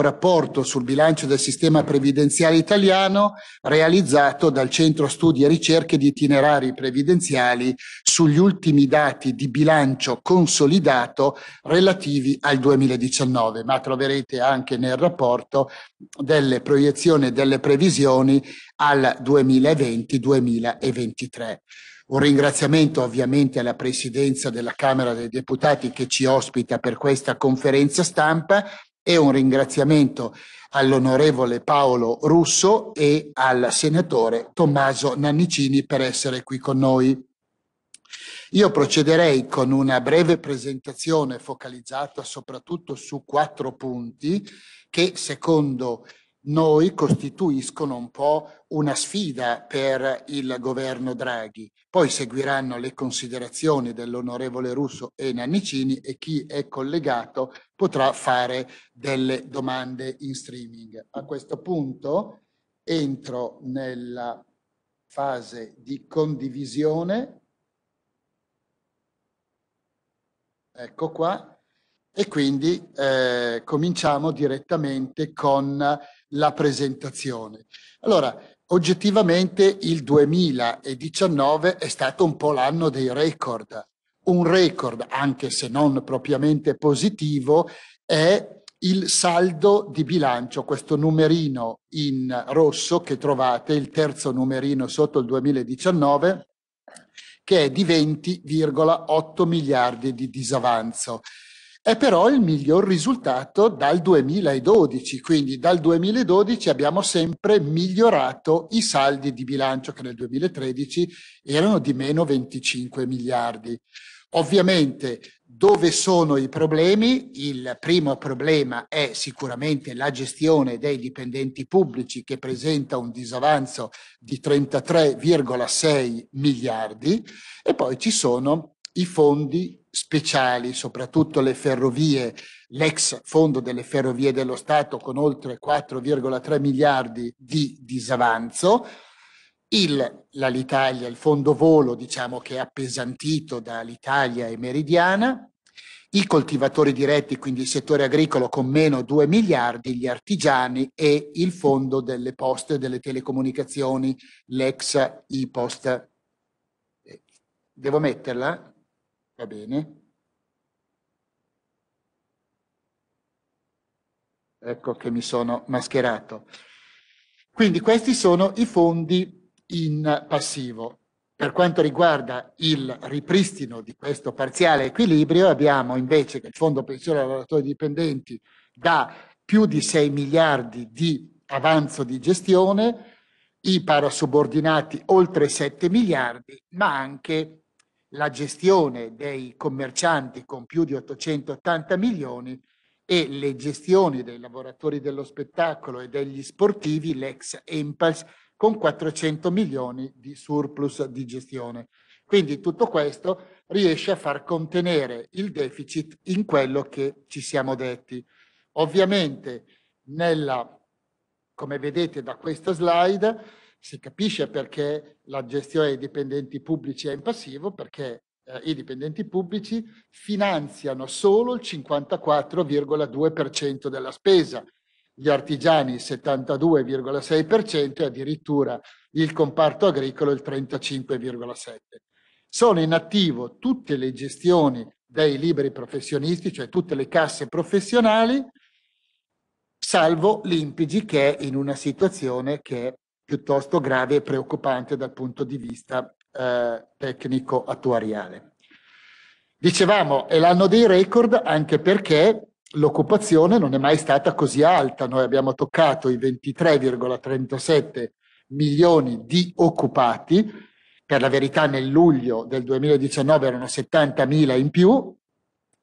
rapporto sul bilancio del sistema previdenziale italiano realizzato dal Centro Studi e Ricerche di Itinerari Previdenziali sugli ultimi dati di bilancio consolidato relativi al 2019, ma troverete anche nel rapporto delle proiezioni e delle previsioni al 2020-2023. Un ringraziamento ovviamente alla Presidenza della Camera dei Deputati che ci ospita per questa conferenza stampa e un ringraziamento all'onorevole Paolo Russo e al senatore Tommaso Nannicini per essere qui con noi. Io procederei con una breve presentazione focalizzata soprattutto su quattro punti che secondo noi costituiscono un po' una sfida per il governo Draghi. Poi seguiranno le considerazioni dell'onorevole Russo e Nannicini e chi è collegato potrà fare delle domande in streaming. A questo punto entro nella fase di condivisione. Ecco qua. E quindi eh, cominciamo direttamente con la presentazione. Allora, oggettivamente il 2019 è stato un po' l'anno dei record. Un record, anche se non propriamente positivo, è il saldo di bilancio, questo numerino in rosso che trovate, il terzo numerino sotto il 2019, che è di 20,8 miliardi di disavanzo è però il miglior risultato dal 2012, quindi dal 2012 abbiamo sempre migliorato i saldi di bilancio che nel 2013 erano di meno 25 miliardi. Ovviamente dove sono i problemi? Il primo problema è sicuramente la gestione dei dipendenti pubblici che presenta un disavanzo di 33,6 miliardi e poi ci sono i fondi speciali, soprattutto le ferrovie, l'ex fondo delle ferrovie dello Stato con oltre 4,3 miliardi di disavanzo, il, l'Italia, il fondo volo diciamo che è appesantito dall'Italia e Meridiana, i coltivatori diretti, quindi il settore agricolo con meno 2 miliardi, gli artigiani e il fondo delle poste e delle telecomunicazioni, l'ex IPOST. Eh, devo metterla? va bene. Ecco che mi sono mascherato. Quindi questi sono i fondi in passivo. Per quanto riguarda il ripristino di questo parziale equilibrio, abbiamo invece che il Fondo Pensione Lavoratori Dipendenti da più di 6 miliardi di avanzo di gestione, i parasubordinati oltre 7 miliardi, ma anche la gestione dei commercianti con più di 880 milioni e le gestioni dei lavoratori dello spettacolo e degli sportivi, l'ex Impulse, con 400 milioni di surplus di gestione. Quindi tutto questo riesce a far contenere il deficit in quello che ci siamo detti. Ovviamente, nella, come vedete da questa slide, si capisce perché la gestione dei dipendenti pubblici è in passivo, perché eh, i dipendenti pubblici finanziano solo il 54,2% della spesa, gli artigiani il 72,6% e addirittura il comparto agricolo il 35,7%. Sono in attivo tutte le gestioni dei liberi professionisti, cioè tutte le casse professionali, salvo l'Impigi che è in una situazione che piuttosto grave e preoccupante dal punto di vista eh, tecnico attuariale. Dicevamo, è l'anno dei record anche perché l'occupazione non è mai stata così alta, noi abbiamo toccato i 23,37 milioni di occupati, per la verità nel luglio del 2019 erano 70 mila in più,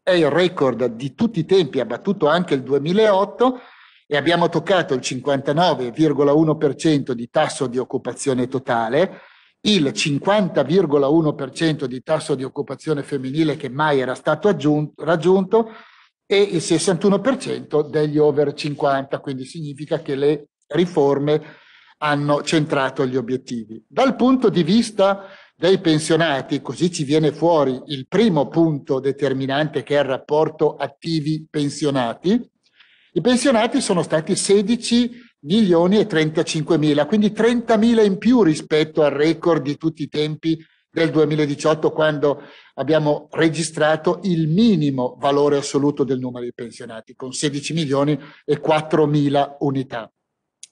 è il record di tutti i tempi, ha battuto anche il 2008 e abbiamo toccato il 59,1% di tasso di occupazione totale, il 50,1% di tasso di occupazione femminile che mai era stato aggiunto, raggiunto e il 61% degli over 50, quindi significa che le riforme hanno centrato gli obiettivi. Dal punto di vista dei pensionati, così ci viene fuori il primo punto determinante che è il rapporto attivi pensionati, i pensionati sono stati 16 milioni e 35 mila, quindi 30 mila in più rispetto al record di tutti i tempi del 2018 quando abbiamo registrato il minimo valore assoluto del numero di pensionati con 16 milioni e 4 mila unità.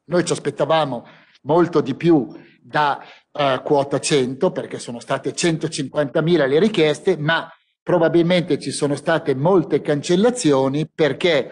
Noi ci aspettavamo molto di più da eh, quota 100 perché sono state 150 mila le richieste ma probabilmente ci sono state molte cancellazioni perché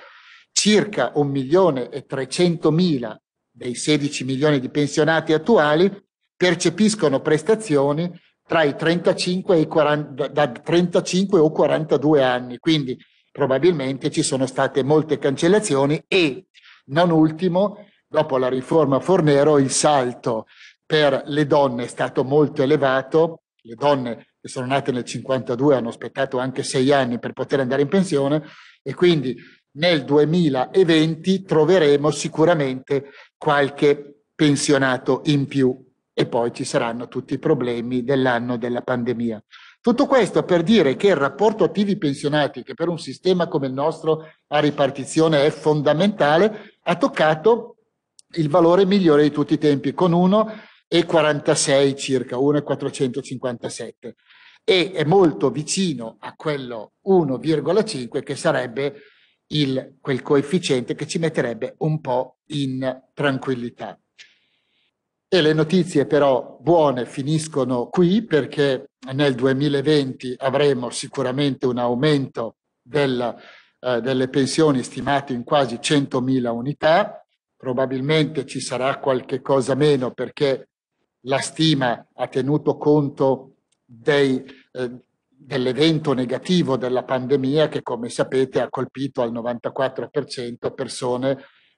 circa 1 milione e 300 mila dei 16 milioni di pensionati attuali percepiscono prestazioni tra i 35 e i 40, da 35 o 42 anni, quindi probabilmente ci sono state molte cancellazioni e, non ultimo, dopo la riforma Fornero il salto per le donne è stato molto elevato, le donne che sono nate nel 52 hanno aspettato anche sei anni per poter andare in pensione e quindi nel 2020 troveremo sicuramente qualche pensionato in più e poi ci saranno tutti i problemi dell'anno della pandemia. Tutto questo per dire che il rapporto attivi pensionati, che per un sistema come il nostro a ripartizione è fondamentale, ha toccato il valore migliore di tutti i tempi, con 1,46 circa, 1,457 e è molto vicino a quello 1,5 che sarebbe il, quel coefficiente che ci metterebbe un po' in tranquillità. E le notizie però buone finiscono qui perché nel 2020 avremo sicuramente un aumento del, eh, delle pensioni stimate in quasi 100.000 unità, probabilmente ci sarà qualche cosa meno perché la stima ha tenuto conto dei, eh, dell'evento negativo della pandemia che, come sapete, ha colpito al 94% persone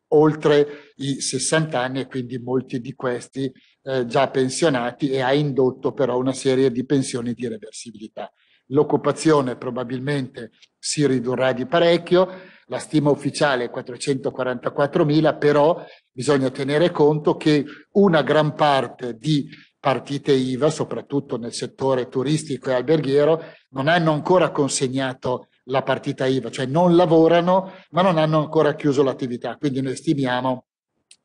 oltre i 60 anni e quindi molti di questi eh, già pensionati e ha indotto però una serie di pensioni di reversibilità. L'occupazione probabilmente si ridurrà di parecchio, la stima ufficiale è 444.000, però bisogna tenere conto che una gran parte di partite IVA, soprattutto nel settore turistico e alberghiero, non hanno ancora consegnato la partita IVA, cioè non lavorano ma non hanno ancora chiuso l'attività. Quindi noi stimiamo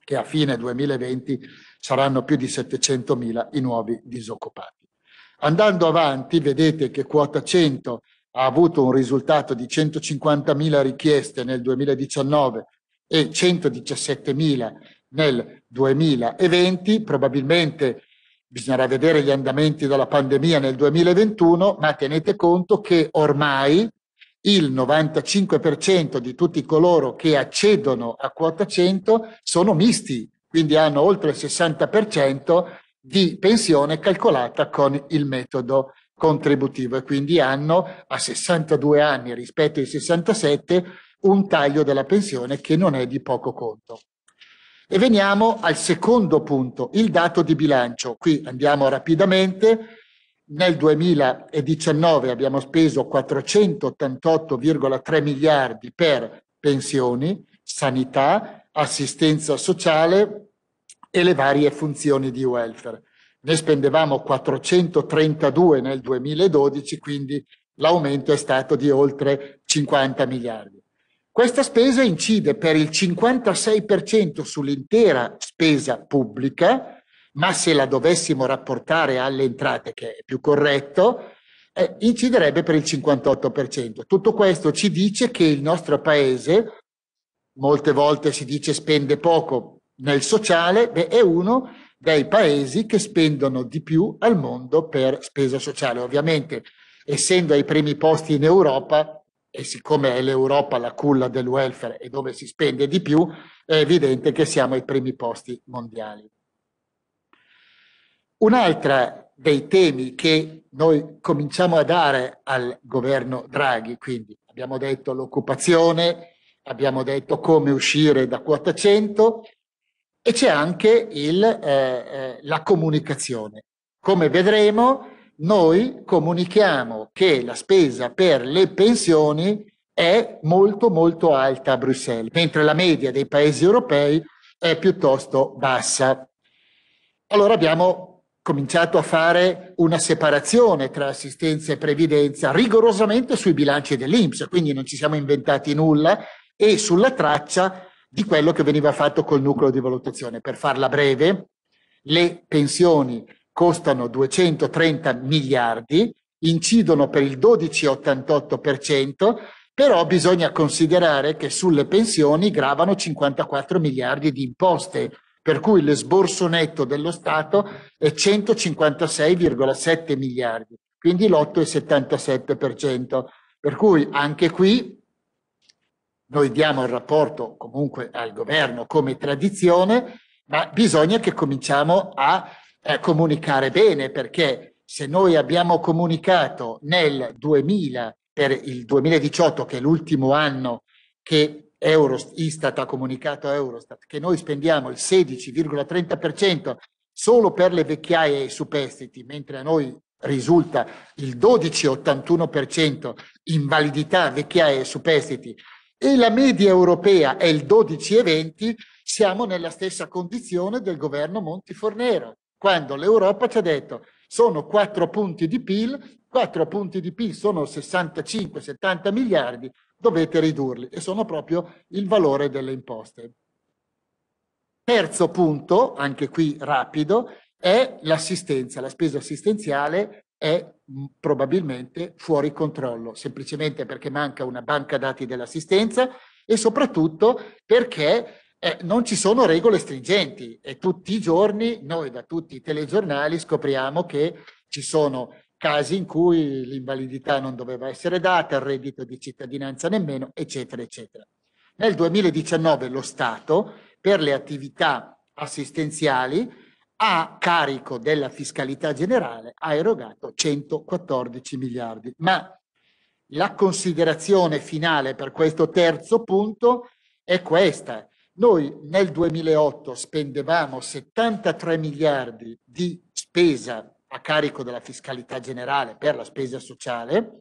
che a fine 2020 saranno più di 700.000 i nuovi disoccupati. Andando avanti, vedete che quota 100 ha avuto un risultato di 150.000 richieste nel 2019 e 117.000 nel 2020, probabilmente bisognerà vedere gli andamenti della pandemia nel 2021, ma tenete conto che ormai il 95% di tutti coloro che accedono a quota 100 sono misti, quindi hanno oltre il 60% di pensione calcolata con il metodo contributivo e quindi hanno a 62 anni rispetto ai 67 un taglio della pensione che non è di poco conto. E veniamo al secondo punto, il dato di bilancio. Qui andiamo rapidamente. Nel 2019 abbiamo speso 488,3 miliardi per pensioni, sanità, assistenza sociale e le varie funzioni di welfare. Ne spendevamo 432 nel 2012, quindi l'aumento è stato di oltre 50 miliardi. Questa spesa incide per il 56% sull'intera spesa pubblica, ma se la dovessimo rapportare alle entrate, che è più corretto, eh, inciderebbe per il 58%. Tutto questo ci dice che il nostro paese, molte volte si dice spende poco nel sociale, beh, è uno dei paesi che spendono di più al mondo per spesa sociale. Ovviamente, essendo ai primi posti in Europa, e siccome è l'Europa la culla del welfare e dove si spende di più, è evidente che siamo ai primi posti mondiali. Un altro dei temi che noi cominciamo a dare al governo Draghi, quindi abbiamo detto l'occupazione, abbiamo detto come uscire da quota 100 e c'è anche il, eh, eh, la comunicazione. Come vedremo, noi comunichiamo che la spesa per le pensioni è molto molto alta a Bruxelles, mentre la media dei paesi europei è piuttosto bassa. Allora abbiamo cominciato a fare una separazione tra assistenza e previdenza rigorosamente sui bilanci dell'Inps, quindi non ci siamo inventati nulla e sulla traccia di quello che veniva fatto col nucleo di valutazione. Per farla breve, le pensioni costano 230 miliardi, incidono per il 12,88%, però bisogna considerare che sulle pensioni gravano 54 miliardi di imposte, per cui l'esborso netto dello Stato è 156,7 miliardi, quindi l'8,77%. Per cui anche qui noi diamo il rapporto comunque al governo come tradizione, ma bisogna che cominciamo a eh, comunicare bene perché se noi abbiamo comunicato nel 2000 per il 2018 che è l'ultimo anno che Eurostat, Istat ha comunicato a Eurostat che noi spendiamo il 16,30% solo per le vecchiaie e i superstiti, mentre a noi risulta il 12,81% invalidità, vecchiaie e superstiti, e la media europea è il 12,20, siamo nella stessa condizione del governo Monti Fornero quando l'Europa ci ha detto sono 4 punti di PIL, 4 punti di PIL sono 65-70 miliardi, dovete ridurli e sono proprio il valore delle imposte. Terzo punto, anche qui rapido, è l'assistenza. La spesa assistenziale è probabilmente fuori controllo, semplicemente perché manca una banca dati dell'assistenza e soprattutto perché eh, non ci sono regole stringenti e tutti i giorni noi da tutti i telegiornali scopriamo che ci sono casi in cui l'invalidità non doveva essere data, il reddito di cittadinanza nemmeno, eccetera, eccetera. Nel 2019 lo Stato per le attività assistenziali a carico della fiscalità generale ha erogato 114 miliardi. Ma la considerazione finale per questo terzo punto è questa. Noi nel 2008 spendevamo 73 miliardi di spesa a carico della fiscalità generale per la spesa sociale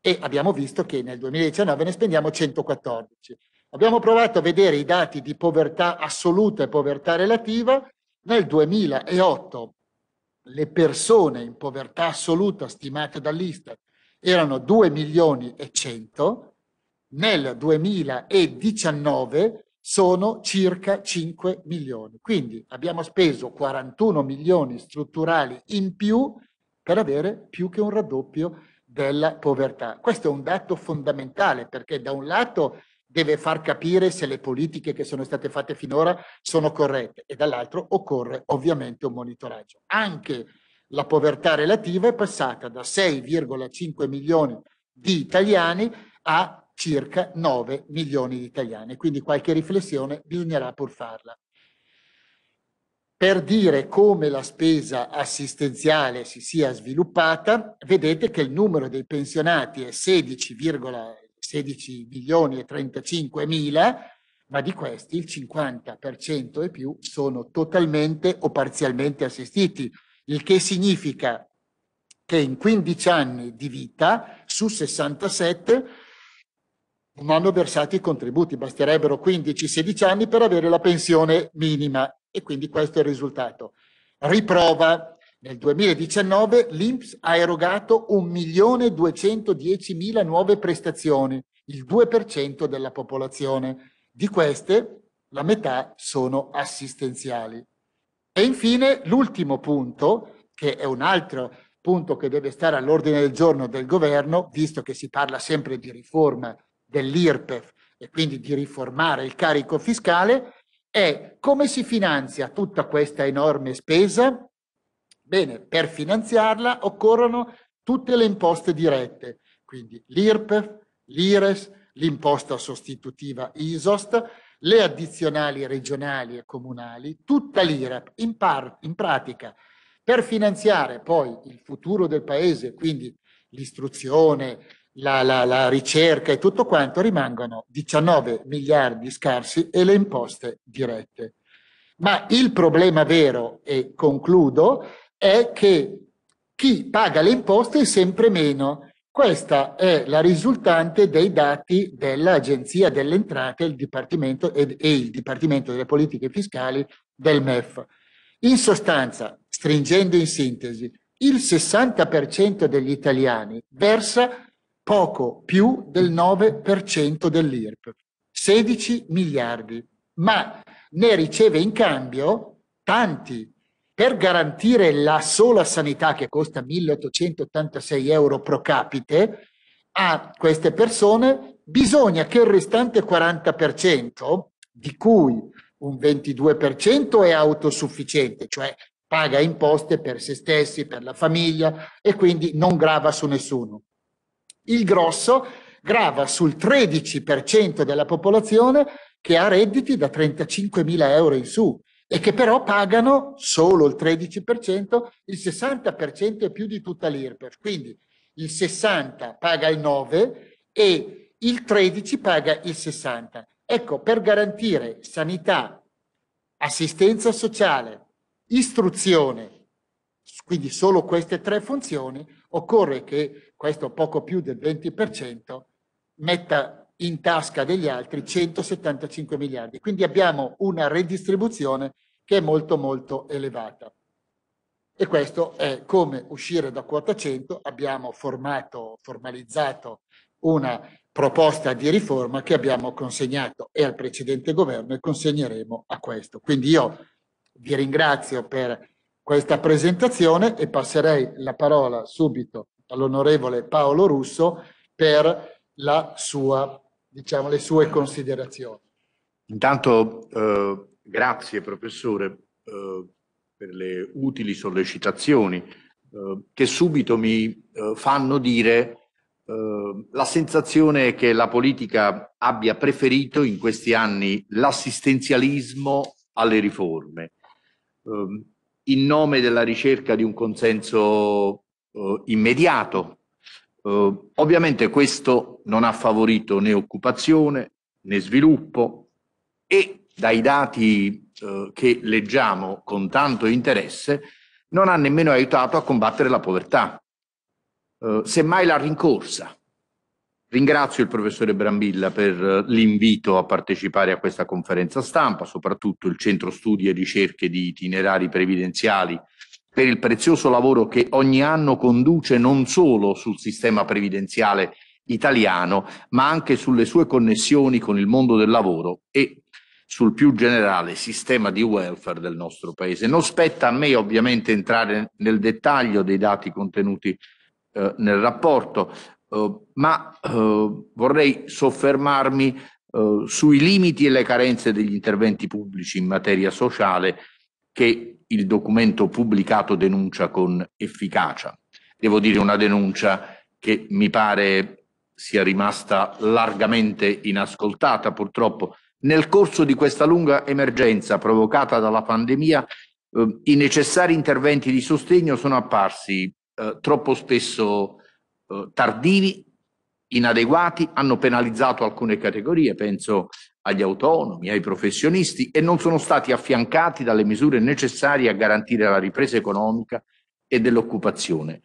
e abbiamo visto che nel 2019 ne spendiamo 114. Abbiamo provato a vedere i dati di povertà assoluta e povertà relativa. Nel 2008 le persone in povertà assoluta stimate dall'Istat erano 2 milioni e 100, nel 2019 sono circa 5 milioni. Quindi abbiamo speso 41 milioni strutturali in più per avere più che un raddoppio della povertà. Questo è un dato fondamentale perché da un lato deve far capire se le politiche che sono state fatte finora sono corrette e dall'altro occorre ovviamente un monitoraggio. Anche la povertà relativa è passata da 6,5 milioni di italiani a circa 9 milioni di italiani, quindi qualche riflessione bisognerà pur farla. Per dire come la spesa assistenziale si sia sviluppata, vedete che il numero dei pensionati è 16,16 16 milioni e 35 mila, ma di questi il 50% e più sono totalmente o parzialmente assistiti, il che significa che in 15 anni di vita su 67 non hanno versato i contributi, basterebbero 15-16 anni per avere la pensione minima e quindi questo è il risultato. Riprova, nel 2019 l'INPS ha erogato 1.210.000 nuove prestazioni, il 2% della popolazione. Di queste la metà sono assistenziali. E infine l'ultimo punto, che è un altro punto che deve stare all'ordine del giorno del governo, visto che si parla sempre di riforma dell'IRPEF e quindi di riformare il carico fiscale è come si finanzia tutta questa enorme spesa? Bene, per finanziarla occorrono tutte le imposte dirette, quindi l'IRPEF, l'IRES, l'imposta sostitutiva ISOST, le addizionali regionali e comunali, tutta l'IRAP in, in pratica per finanziare poi il futuro del paese, quindi l'istruzione, la, la, la ricerca e tutto quanto, rimangono 19 miliardi scarsi e le imposte dirette. Ma il problema vero, e concludo, è che chi paga le imposte è sempre meno. Questa è la risultante dei dati dell'Agenzia delle Entrate il e, e il Dipartimento delle Politiche Fiscali del MEF. In sostanza, stringendo in sintesi, il 60% degli italiani versa poco più del 9% dell'IRP, 16 miliardi, ma ne riceve in cambio tanti per garantire la sola sanità che costa 1886 euro pro capite a queste persone bisogna che il restante 40% di cui un 22% è autosufficiente, cioè paga imposte per se stessi, per la famiglia e quindi non grava su nessuno. Il grosso grava sul 13% della popolazione che ha redditi da 35.000 euro in su e che però pagano solo il 13%, il 60% e più di tutta l'IRPEF. Quindi il 60 paga il 9 e il 13 paga il 60. Ecco, per garantire sanità, assistenza sociale, istruzione, quindi solo queste tre funzioni, occorre che questo poco più del 20%, metta in tasca degli altri 175 miliardi. Quindi abbiamo una redistribuzione che è molto molto elevata. E questo è come uscire da quota 100, abbiamo formato, formalizzato una proposta di riforma che abbiamo consegnato e al precedente governo e consegneremo a questo. Quindi io vi ringrazio per questa presentazione e passerei la parola subito all'onorevole Paolo Russo per la sua, diciamo, le sue considerazioni. Intanto eh, grazie professore eh, per le utili sollecitazioni eh, che subito mi eh, fanno dire eh, la sensazione che la politica abbia preferito in questi anni l'assistenzialismo alle riforme eh, in nome della ricerca di un consenso eh, immediato. Eh, ovviamente questo non ha favorito né occupazione né sviluppo e dai dati eh, che leggiamo con tanto interesse non ha nemmeno aiutato a combattere la povertà, eh, semmai la rincorsa. Ringrazio il professore Brambilla per eh, l'invito a partecipare a questa conferenza stampa, soprattutto il Centro Studi e Ricerche di Itinerari Previdenziali per il prezioso lavoro che ogni anno conduce non solo sul sistema previdenziale italiano, ma anche sulle sue connessioni con il mondo del lavoro e sul più generale sistema di welfare del nostro paese. Non spetta a me ovviamente entrare nel dettaglio dei dati contenuti eh, nel rapporto, eh, ma eh, vorrei soffermarmi eh, sui limiti e le carenze degli interventi pubblici in materia sociale che il documento pubblicato denuncia con efficacia. Devo dire una denuncia che mi pare sia rimasta largamente inascoltata purtroppo. Nel corso di questa lunga emergenza provocata dalla pandemia, eh, i necessari interventi di sostegno sono apparsi eh, troppo spesso eh, tardivi, inadeguati, hanno penalizzato alcune categorie, penso agli autonomi, ai professionisti e non sono stati affiancati dalle misure necessarie a garantire la ripresa economica e dell'occupazione.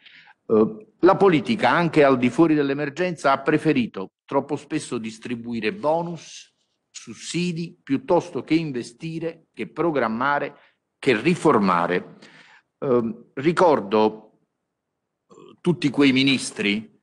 Eh, la politica, anche al di fuori dell'emergenza, ha preferito troppo spesso distribuire bonus, sussidi, piuttosto che investire, che programmare, che riformare. Eh, ricordo eh, tutti quei ministri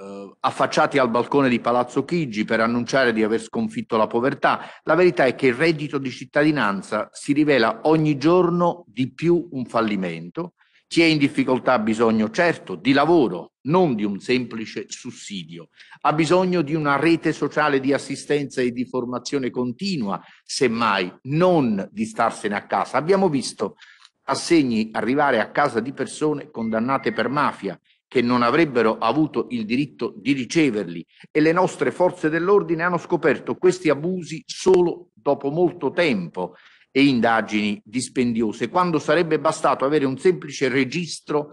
eh, affacciati al balcone di Palazzo Chigi per annunciare di aver sconfitto la povertà. La verità è che il reddito di cittadinanza si rivela ogni giorno di più un fallimento. Chi è in difficoltà ha bisogno, certo, di lavoro, non di un semplice sussidio. Ha bisogno di una rete sociale di assistenza e di formazione continua, semmai, non di starsene a casa. Abbiamo visto assegni arrivare a casa di persone condannate per mafia, che non avrebbero avuto il diritto di riceverli e le nostre forze dell'ordine hanno scoperto questi abusi solo dopo molto tempo e indagini dispendiose, quando sarebbe bastato avere un semplice registro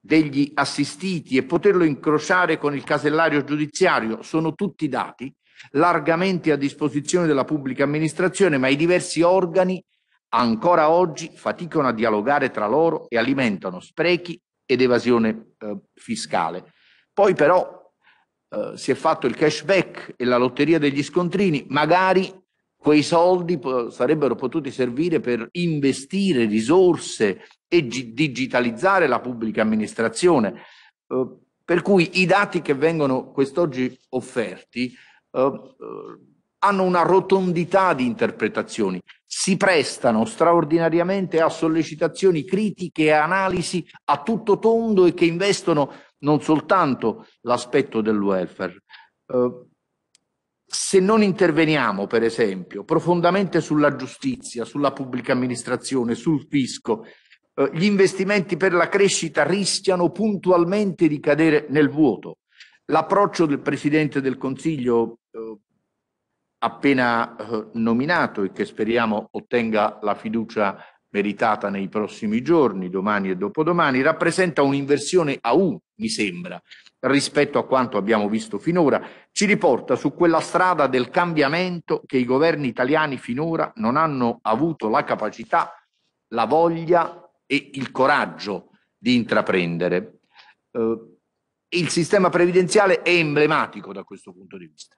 degli assistiti e poterlo incrociare con il casellario giudiziario. Sono tutti dati largamente a disposizione della pubblica amministrazione, ma i diversi organi ancora oggi faticano a dialogare tra loro e alimentano sprechi ed evasione eh, fiscale. Poi però eh, si è fatto il cashback e la lotteria degli scontrini, magari quei soldi po- sarebbero potuti servire per investire risorse e gi- digitalizzare la pubblica amministrazione. Eh, per cui i dati che vengono quest'oggi offerti eh, eh, hanno una rotondità di interpretazioni si prestano straordinariamente a sollecitazioni critiche e analisi a tutto tondo e che investono non soltanto l'aspetto del welfare. Eh, se non interveniamo, per esempio, profondamente sulla giustizia, sulla pubblica amministrazione, sul fisco, eh, gli investimenti per la crescita rischiano puntualmente di cadere nel vuoto. L'approccio del Presidente del Consiglio eh, appena eh, nominato e che speriamo ottenga la fiducia meritata nei prossimi giorni, domani e dopodomani, rappresenta un'inversione a U, mi sembra, rispetto a quanto abbiamo visto finora, ci riporta su quella strada del cambiamento che i governi italiani finora non hanno avuto la capacità, la voglia e il coraggio di intraprendere. Eh, il sistema previdenziale è emblematico da questo punto di vista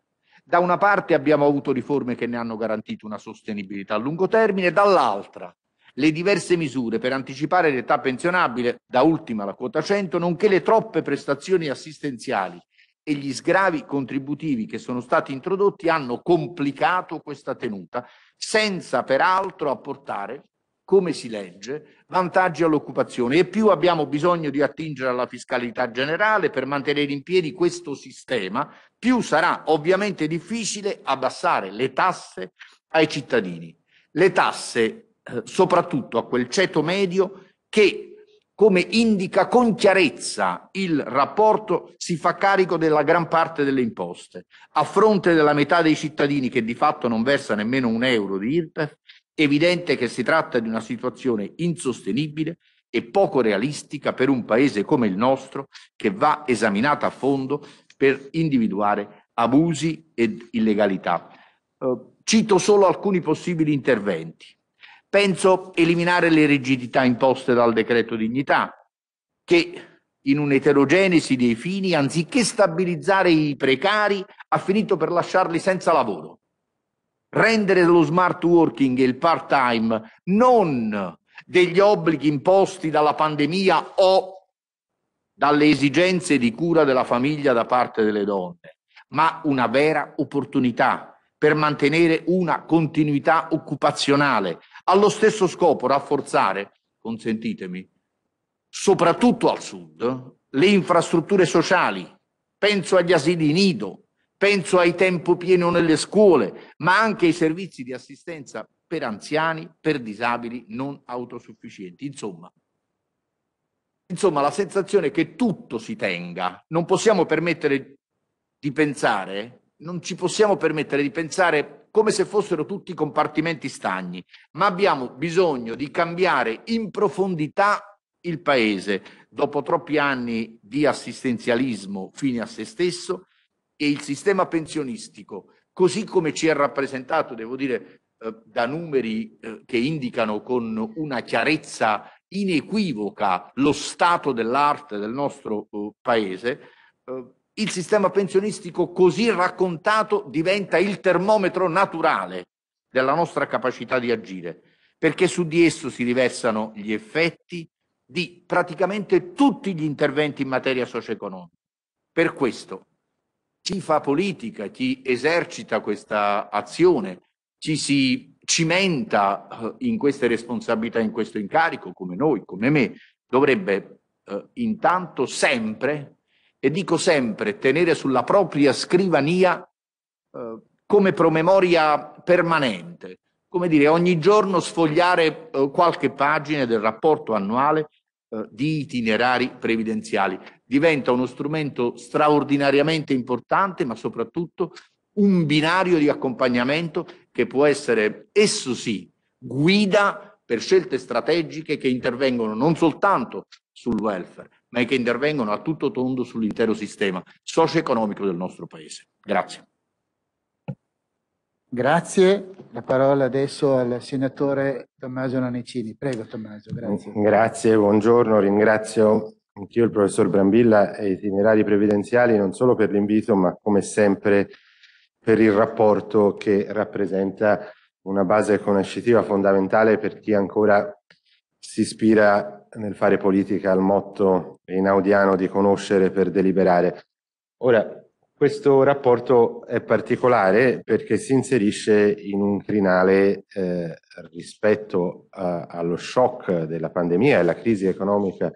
da una parte abbiamo avuto riforme che ne hanno garantito una sostenibilità a lungo termine, dall'altra le diverse misure per anticipare l'età pensionabile, da ultima la quota 100, nonché le troppe prestazioni assistenziali e gli sgravi contributivi che sono stati introdotti hanno complicato questa tenuta, senza peraltro apportare come si legge, vantaggi all'occupazione e più abbiamo bisogno di attingere alla fiscalità generale per mantenere in piedi questo sistema, più sarà ovviamente difficile abbassare le tasse ai cittadini. Le tasse eh, soprattutto a quel ceto medio che, come indica con chiarezza il rapporto, si fa carico della gran parte delle imposte, a fronte della metà dei cittadini che di fatto non versa nemmeno un euro di IRPEF evidente che si tratta di una situazione insostenibile e poco realistica per un paese come il nostro che va esaminata a fondo per individuare abusi ed illegalità. Eh, cito solo alcuni possibili interventi. Penso eliminare le rigidità imposte dal decreto dignità, che in un'eterogenesi dei fini, anziché stabilizzare i precari, ha finito per lasciarli senza lavoro rendere lo smart working e il part time non degli obblighi imposti dalla pandemia o dalle esigenze di cura della famiglia da parte delle donne, ma una vera opportunità per mantenere una continuità occupazionale. Allo stesso scopo rafforzare, consentitemi, soprattutto al sud, le infrastrutture sociali. Penso agli asili nido, Penso ai tempo pieno nelle scuole, ma anche ai servizi di assistenza per anziani, per disabili non autosufficienti. Insomma, insomma, la sensazione è che tutto si tenga. Non possiamo permettere di pensare, non ci possiamo permettere di pensare come se fossero tutti compartimenti stagni, ma abbiamo bisogno di cambiare in profondità il paese dopo troppi anni di assistenzialismo fine a se stesso e il sistema pensionistico, così come ci è rappresentato, devo dire, eh, da numeri eh, che indicano con una chiarezza inequivoca lo stato dell'arte del nostro eh, paese, eh, il sistema pensionistico così raccontato diventa il termometro naturale della nostra capacità di agire, perché su di esso si riversano gli effetti di praticamente tutti gli interventi in materia socio-economica. Per questo chi fa politica, chi esercita questa azione, chi si cimenta eh, in queste responsabilità, in questo incarico, come noi, come me, dovrebbe eh, intanto sempre, e dico sempre, tenere sulla propria scrivania eh, come promemoria permanente, come dire, ogni giorno sfogliare eh, qualche pagina del rapporto annuale eh, di itinerari previdenziali diventa uno strumento straordinariamente importante, ma soprattutto un binario di accompagnamento che può essere, esso sì, guida per scelte strategiche che intervengono non soltanto sul welfare, ma che intervengono a tutto tondo sull'intero sistema socio-economico del nostro Paese. Grazie. Grazie, la parola adesso al senatore Tommaso Nanicini. Prego Tommaso, grazie. Grazie, buongiorno, ringrazio anch'io il professor Brambilla e itinerari previdenziali non solo per l'invito, ma come sempre per il rapporto che rappresenta una base conoscitiva fondamentale per chi ancora si ispira nel fare politica al motto inaudiano di conoscere per deliberare. Ora, questo rapporto è particolare perché si inserisce in un crinale eh, rispetto a, allo shock della pandemia e alla crisi economica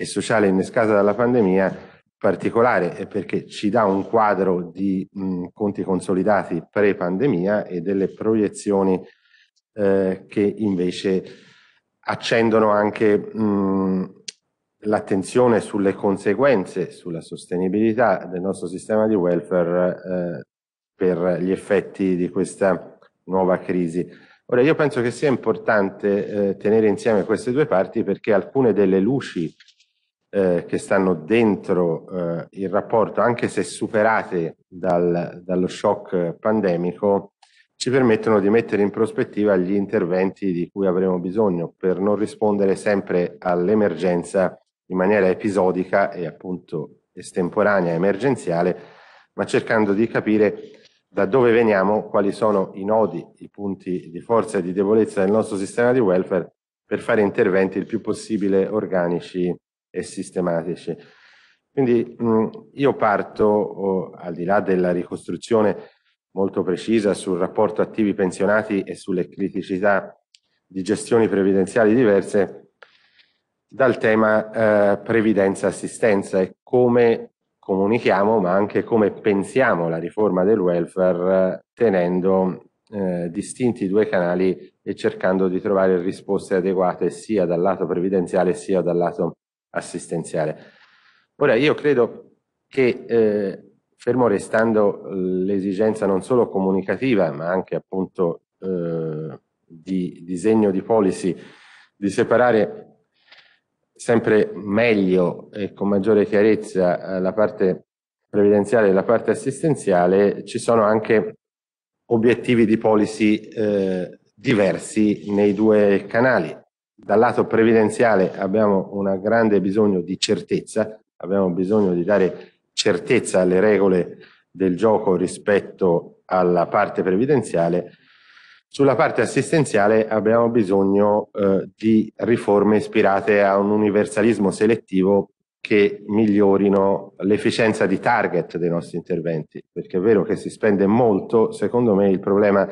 e sociale innescata dalla pandemia particolare perché ci dà un quadro di mh, conti consolidati pre-pandemia e delle proiezioni eh, che invece accendono anche mh, l'attenzione sulle conseguenze sulla sostenibilità del nostro sistema di welfare eh, per gli effetti di questa nuova crisi. Ora io penso che sia importante eh, tenere insieme queste due parti perché alcune delle luci eh, che stanno dentro eh, il rapporto, anche se superate dal, dallo shock pandemico, ci permettono di mettere in prospettiva gli interventi di cui avremo bisogno per non rispondere sempre all'emergenza in maniera episodica e appunto estemporanea, emergenziale, ma cercando di capire da dove veniamo, quali sono i nodi, i punti di forza e di debolezza del nostro sistema di welfare per fare interventi il più possibile organici e sistematici. Quindi mh, io parto, oh, al di là della ricostruzione molto precisa sul rapporto attivi pensionati e sulle criticità di gestioni previdenziali diverse, dal tema eh, previdenza-assistenza e come comunichiamo, ma anche come pensiamo la riforma del welfare eh, tenendo eh, distinti i due canali e cercando di trovare risposte adeguate sia dal lato previdenziale sia dal lato assistenziale. Ora io credo che eh, fermo restando l'esigenza non solo comunicativa ma anche appunto eh, di disegno di policy di separare sempre meglio e con maggiore chiarezza eh, la parte previdenziale e la parte assistenziale, ci sono anche obiettivi di policy eh, diversi nei due canali dal lato previdenziale abbiamo un grande bisogno di certezza, abbiamo bisogno di dare certezza alle regole del gioco rispetto alla parte previdenziale. Sulla parte assistenziale abbiamo bisogno eh, di riforme ispirate a un universalismo selettivo che migliorino l'efficienza di target dei nostri interventi, perché è vero che si spende molto, secondo me il problema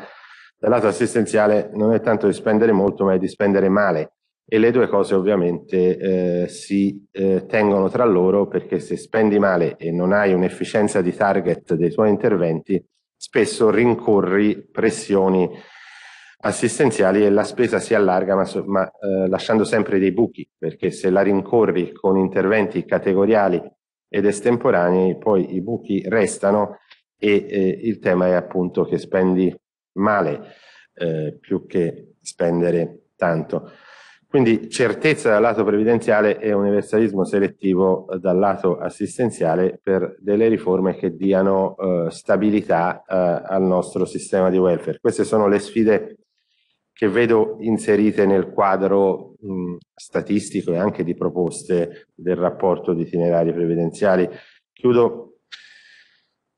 dal lato assistenziale non è tanto di spendere molto, ma è di spendere male e le due cose ovviamente eh, si eh, tengono tra loro perché se spendi male e non hai un'efficienza di target dei tuoi interventi, spesso rincorri pressioni assistenziali e la spesa si allarga ma, ma eh, lasciando sempre dei buchi perché se la rincorri con interventi categoriali ed estemporanei poi i buchi restano e eh, il tema è appunto che spendi male eh, più che spendere tanto. Quindi certezza dal lato previdenziale e universalismo selettivo eh, dal lato assistenziale per delle riforme che diano eh, stabilità eh, al nostro sistema di welfare. Queste sono le sfide che vedo inserite nel quadro mh, statistico e anche di proposte del rapporto di itinerari previdenziali. Chiudo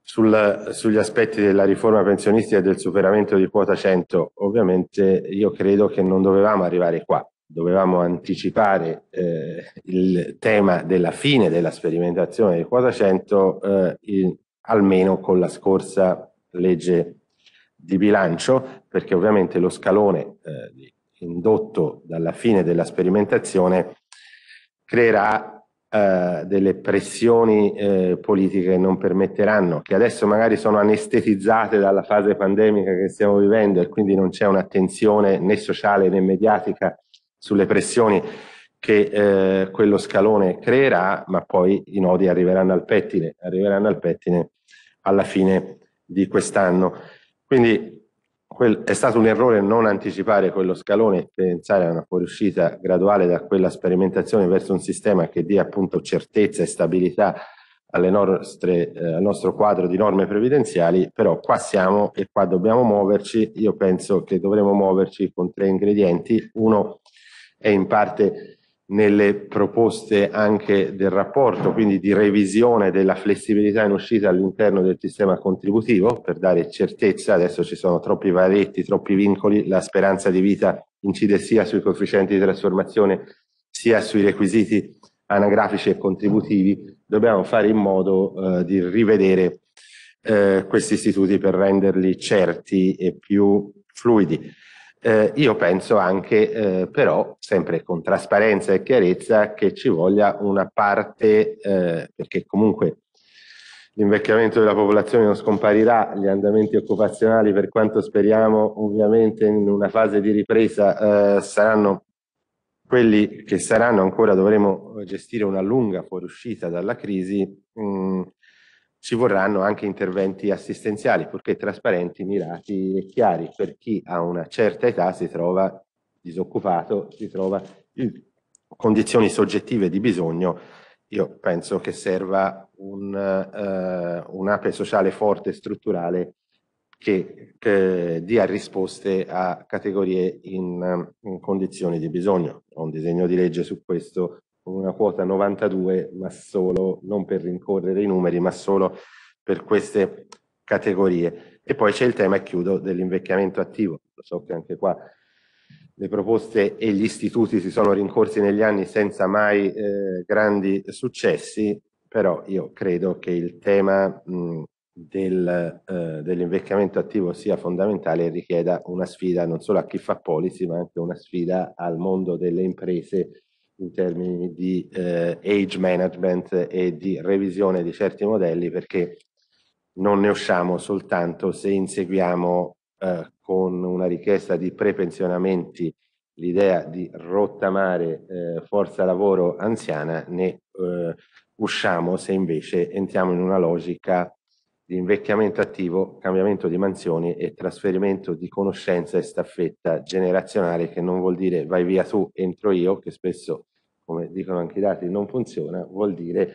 sul, sugli aspetti della riforma pensionistica e del superamento di quota 100. Ovviamente io credo che non dovevamo arrivare qua dovevamo anticipare eh, il tema della fine della sperimentazione del quota 100 eh, in, almeno con la scorsa legge di bilancio perché ovviamente lo scalone eh, indotto dalla fine della sperimentazione creerà eh, delle pressioni eh, politiche che non permetteranno che adesso magari sono anestetizzate dalla fase pandemica che stiamo vivendo e quindi non c'è un'attenzione né sociale né mediatica sulle pressioni che eh, quello scalone creerà, ma poi i nodi arriveranno al pettine, arriveranno al pettine alla fine di quest'anno. Quindi quel, è stato un errore non anticipare quello scalone e pensare a una fuoriuscita graduale da quella sperimentazione verso un sistema che dia appunto certezza e stabilità nostre, eh, al nostro quadro di norme previdenziali, però qua siamo e qua dobbiamo muoverci. Io penso che dovremo muoverci con tre ingredienti. Uno, è in parte nelle proposte anche del rapporto, quindi di revisione della flessibilità in uscita all'interno del sistema contributivo per dare certezza, adesso ci sono troppi valetti, troppi vincoli, la speranza di vita incide sia sui coefficienti di trasformazione sia sui requisiti anagrafici e contributivi, dobbiamo fare in modo eh, di rivedere eh, questi istituti per renderli certi e più fluidi. Eh, io penso anche eh, però, sempre con trasparenza e chiarezza, che ci voglia una parte, eh, perché comunque l'invecchiamento della popolazione non scomparirà, gli andamenti occupazionali per quanto speriamo ovviamente in una fase di ripresa eh, saranno quelli che saranno ancora, dovremo eh, gestire una lunga fuoriuscita dalla crisi. Mh, mm, ci vorranno anche interventi assistenziali, purché trasparenti, mirati e chiari. Per chi a una certa età si trova disoccupato, si trova in condizioni soggettive di bisogno, io penso che serva un'ape eh, un sociale forte e strutturale che, che, dia risposte a categorie in, in condizioni di bisogno. Ho un disegno di legge su questo con una quota 92, ma solo, non per rincorrere i numeri, ma solo per queste categorie. E poi c'è il tema, e chiudo, dell'invecchiamento attivo. Lo so che anche qua le proposte e gli istituti si sono rincorsi negli anni senza mai eh, grandi successi, però io credo che il tema mh, del, eh, dell'invecchiamento attivo sia fondamentale e richieda una sfida non solo a chi fa policy, ma anche una sfida al mondo delle imprese in termini di eh, age management e di revisione di certi modelli perché non ne usciamo soltanto se inseguiamo eh, con una richiesta di prepensionamenti l'idea di rottamare eh, forza lavoro anziana, ne eh, usciamo se invece entriamo in una logica di invecchiamento attivo, cambiamento di mansioni e trasferimento di conoscenza e staffetta generazionale, che non vuol dire vai via tu, entro io, che spesso come dicono anche i dati, non funziona, vuol dire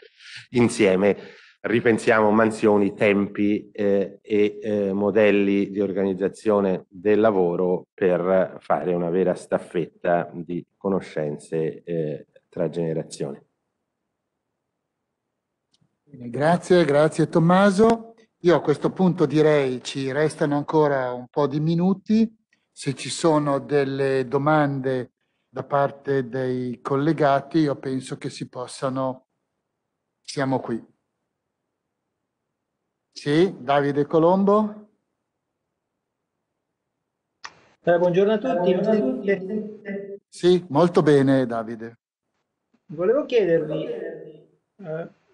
insieme ripensiamo mansioni, tempi eh, e eh, modelli di organizzazione del lavoro per fare una vera staffetta di conoscenze eh, tra generazioni. Bene, grazie, grazie Tommaso. Io a questo punto direi ci restano ancora un po' di minuti. Se ci sono delle domande da parte dei collegati, io penso che si possano... Siamo qui. Sì, Davide Colombo. Eh, buongiorno a tutti. Sì, molto bene Davide. Volevo chiedervi, eh,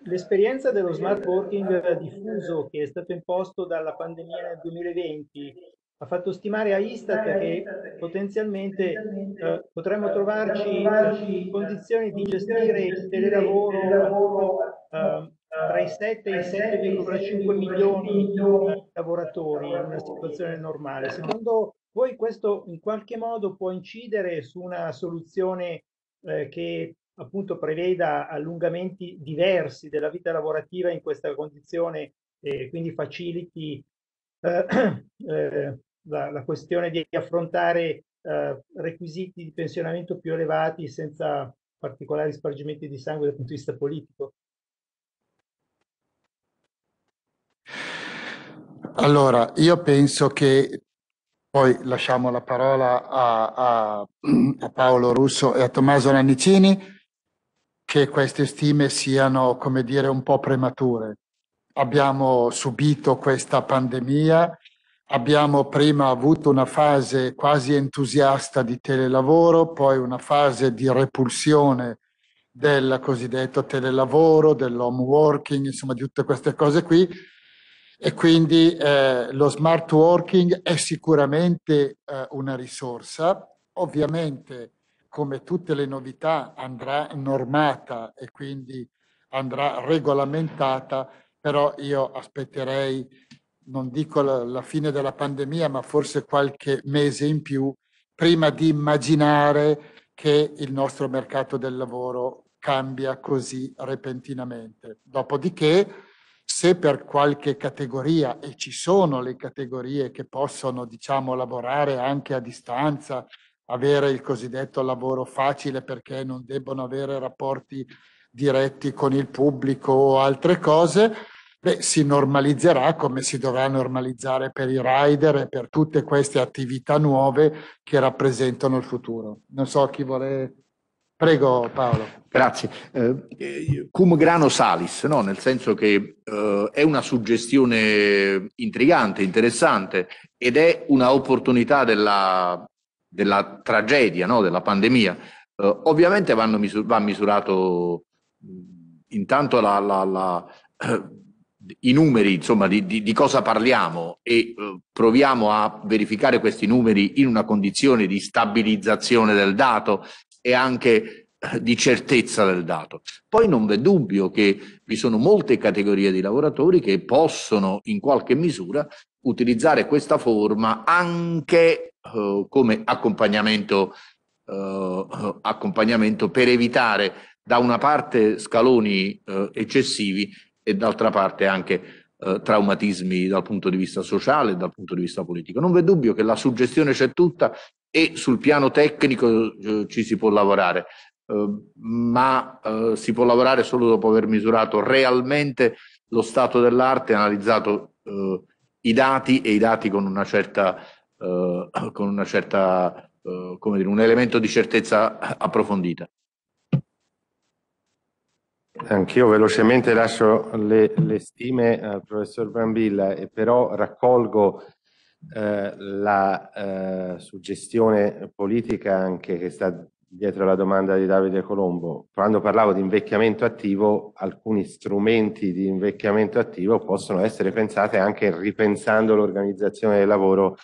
l'esperienza dello smart working diffuso che è stato imposto dalla pandemia nel 2020 ha fatto stimare a Istat che potenzialmente eh, potremmo eh, trovarci in condizioni di gestire il telelavoro eh, eh, tra i 7 e i 7,5 milioni di lavoratori in una situazione normale. Secondo voi questo in qualche modo può incidere su una soluzione eh, che appunto preveda allungamenti diversi della vita lavorativa in questa condizione e quindi faciliti eh, eh, la, la questione di affrontare eh, requisiti di pensionamento più elevati senza particolari spargimenti di sangue dal punto di vista politico? Allora, io penso che poi lasciamo la parola a, a, a Paolo Russo e a Tommaso Nannicini, che queste stime siano, come dire, un po' premature. Abbiamo subito questa pandemia Abbiamo prima avuto una fase quasi entusiasta di telelavoro, poi una fase di repulsione del cosiddetto telelavoro, dell'home working, insomma di tutte queste cose qui. E quindi eh, lo smart working è sicuramente eh, una risorsa. Ovviamente, come tutte le novità, andrà normata e quindi andrà regolamentata, però io aspetterei non dico la, la fine della pandemia, ma forse qualche mese in più, prima di immaginare che il nostro mercato del lavoro cambia così repentinamente. Dopodiché, se per qualche categoria, e ci sono le categorie che possono, diciamo, lavorare anche a distanza, avere il cosiddetto lavoro facile perché non debbono avere rapporti diretti con il pubblico o altre cose, beh, si normalizzerà come si dovrà normalizzare per i rider e per tutte queste attività nuove che rappresentano il futuro. Non so chi vuole... Prego Paolo. Grazie. Eh, cum grano salis, no? nel senso che eh, è una suggestione intrigante, interessante ed è un'opportunità della, della tragedia, no? della pandemia. Eh, ovviamente misur- va misurato intanto la, la, la eh, i numeri, insomma, di, di, di cosa parliamo e eh, proviamo a verificare questi numeri in una condizione di stabilizzazione del dato e anche eh, di certezza del dato. Poi non v'è dubbio che vi sono molte categorie di lavoratori che possono in qualche misura utilizzare questa forma anche eh, come accompagnamento, eh, eh, accompagnamento per evitare da una parte scaloni eh, eccessivi e d'altra parte anche eh, traumatismi dal punto di vista sociale e dal punto di vista politico. Non v'è dubbio che la suggestione c'è tutta e sul piano tecnico eh, ci si può lavorare, eh, ma eh, si può lavorare solo dopo aver misurato realmente lo stato dell'arte, analizzato eh, i dati e i dati con una certa, eh, con una certa come dire, un elemento di certezza approfondita. Anch'io velocemente lascio le, le stime al professor Brambilla e però raccolgo eh, la eh, suggestione politica anche che sta dietro la domanda di Davide Colombo. Quando parlavo di invecchiamento attivo, alcuni strumenti di invecchiamento attivo possono essere pensati anche ripensando l'organizzazione del lavoro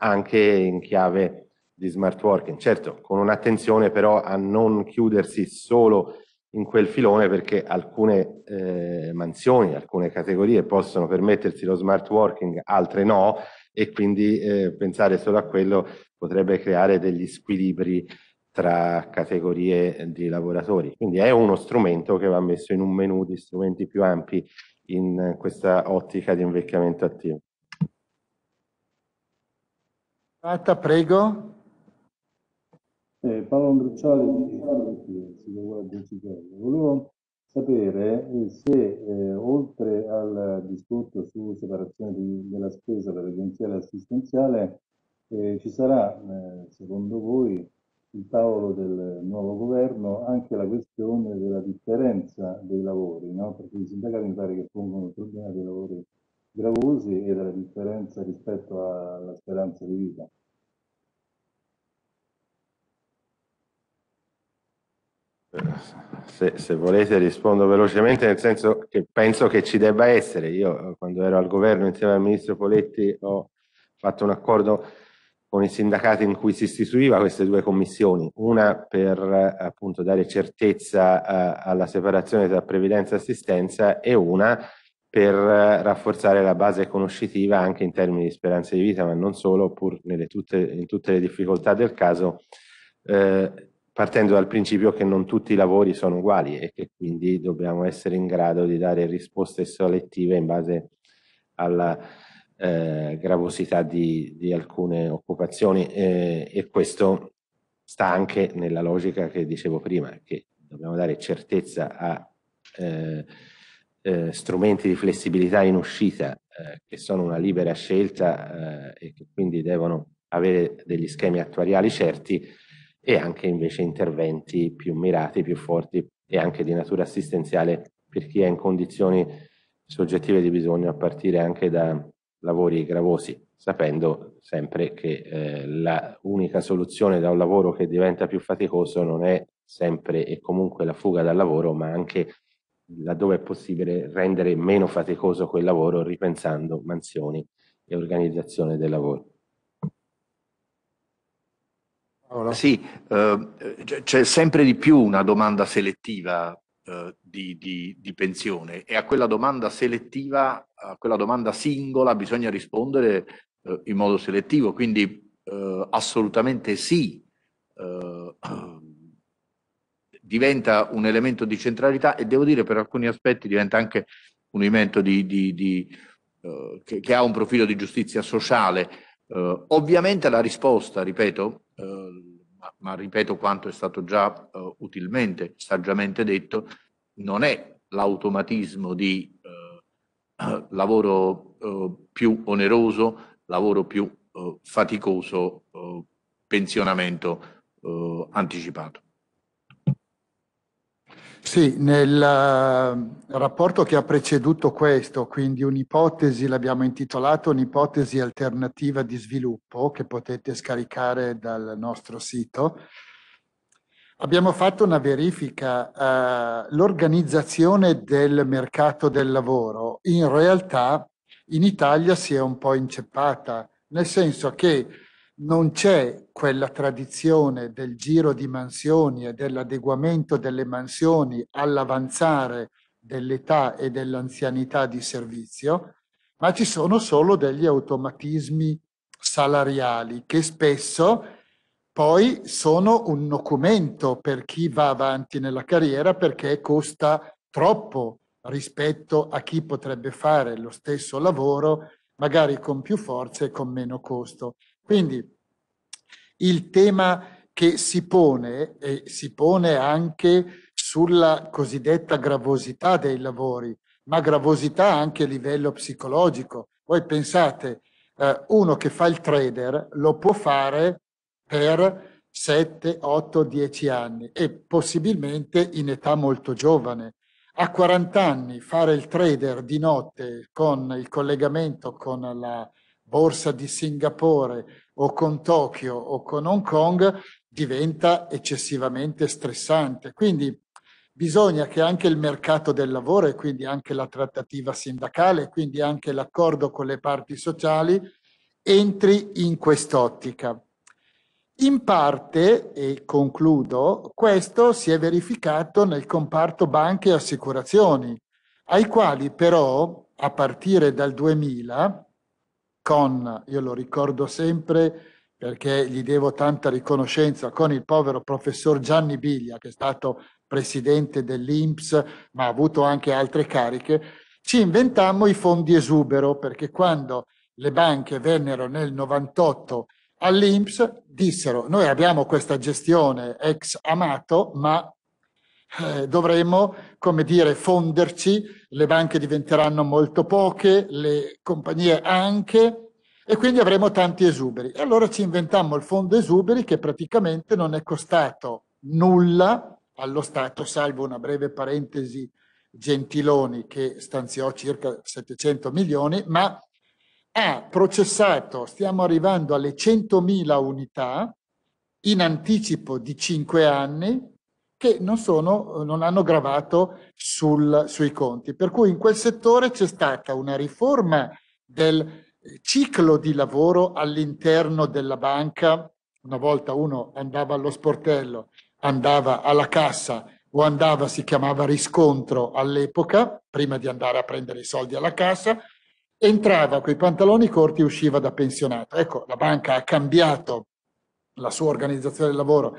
anche in chiave di smart working. Certo, con un'attenzione però a non chiudersi solo in quel filone perché alcune eh, mansioni, alcune categorie possono permettersi lo smart working, altre no, e quindi eh, pensare solo a quello potrebbe creare degli squilibri tra categorie di lavoratori. Quindi è uno strumento che va messo in un menu di strumenti più ampi in questa ottica di invecchiamento attivo. Marta, prego. Eh, Paolo Andruccioli di Piazza, Principello. Volevo sapere eh, se, eh, oltre al discorso su separazione di, della spesa per l'agenzia assistenziale, eh, ci sarà, eh, secondo voi, il tavolo del nuovo governo anche la questione della differenza dei lavori, no? perché i sindacati mi pare che pongono il problema dei lavori gravosi e della differenza rispetto alla speranza di vita. se, se, volete rispondo velocemente, nel senso che penso che ci debba essere. Io eh, quando ero al governo insieme al ministro Poletti ho fatto un accordo con i sindacati in cui si istituiva queste due commissioni, una per eh, appunto dare certezza eh, alla separazione tra previdenza e assistenza e una per eh, rafforzare la base conoscitiva anche in termini di speranza di vita, ma non solo, pur nelle tutte, in tutte le difficoltà del caso. Eh, partendo dal principio che non tutti i lavori sono uguali e che quindi dobbiamo essere in grado di dare risposte selettive in base alla eh, gravosità di, di, alcune occupazioni eh, e questo sta anche nella logica che dicevo prima, che dobbiamo dare certezza a eh, eh, strumenti di flessibilità in uscita eh, che sono una libera scelta eh, e che quindi devono avere degli schemi attuariali certi e anche invece interventi più mirati, più forti e anche di natura assistenziale per chi è in condizioni soggettive di bisogno a partire anche da lavori gravosi, sapendo sempre che eh, unica soluzione da un lavoro che diventa più faticoso non è sempre e comunque la fuga dal lavoro, ma anche laddove è possibile rendere meno faticoso quel lavoro ripensando mansioni e organizzazione del lavoro. Allora. Sì, eh, c'è sempre di più una domanda selettiva eh, di, di, di, pensione e a quella domanda selettiva, a quella domanda singola bisogna rispondere eh, in modo selettivo, quindi eh, assolutamente sì, eh, diventa un elemento di centralità e devo dire per alcuni aspetti diventa anche un elemento di, di eh, che, che, ha un profilo di giustizia sociale. ovviamente la risposta, ripeto, ma, ma, ripeto quanto è stato già eh, utilmente, saggiamente detto, non è l'automatismo di eh, lavoro eh, più oneroso, lavoro più faticoso, pensionamento anticipato. Sì, nel eh, rapporto che ha preceduto questo, quindi un'ipotesi, l'abbiamo intitolato un'ipotesi alternativa di sviluppo che potete scaricare dal nostro sito, abbiamo fatto una verifica. Eh, L'organizzazione del mercato del lavoro in realtà in Italia si è un po' inceppata, nel senso che non c'è quella tradizione del giro di mansioni e dell'adeguamento delle mansioni all'avanzare dell'età e dell'anzianità di servizio, ma ci sono solo degli automatismi salariali che spesso poi sono un documento per chi va avanti nella carriera perché costa troppo rispetto a chi potrebbe fare lo stesso lavoro magari con più forza e con meno costo. Quindi il tema che si pone e si pone anche sulla cosiddetta gravosità dei lavori, ma gravosità anche a livello psicologico. Voi pensate, eh, uno che fa il trader lo può fare per 7, 8, 10 anni e possibilmente in età molto giovane. A 40 anni fare il trader di notte con il collegamento con la borsa di Singapore o con Tokyo o con Hong Kong diventa eccessivamente stressante. Quindi bisogna che anche il mercato del lavoro e quindi anche la trattativa sindacale, quindi anche l'accordo con le parti sociali, entri in quest'ottica. In parte, e concludo, questo si è verificato nel comparto banche e assicurazioni, ai quali però, a partire dal 2000, con, io lo ricordo sempre perché gli devo tanta riconoscenza, con il povero professor Gianni Biglia, che è stato presidente dell'INPS, ma ha avuto anche altre cariche, ci inventammo i fondi esubero, perché quando le banche vennero nel 98 all'INPS, dissero noi abbiamo questa gestione ex amato, ma eh, dovremo, come dire, fonderci, le banche diventeranno molto poche, le compagnie anche, e quindi avremo tanti esuberi. E allora ci inventammo il fondo esuberi che praticamente non è costato nulla allo Stato, salvo una breve parentesi Gentiloni che stanziò circa 700 milioni, ma ha processato, stiamo arrivando alle 100.000 unità in anticipo di 5 anni, che non, sono, eh, non hanno gravato sul, sui conti. Per cui in quel settore c'è stata una riforma del eh, ciclo di lavoro all'interno della banca. Una volta uno andava allo sportello, andava alla cassa o andava, si chiamava riscontro all'epoca, prima di andare a prendere i soldi alla cassa, entrava con i pantaloni corti e usciva da pensionato. Ecco, la banca ha cambiato la sua organizzazione del lavoro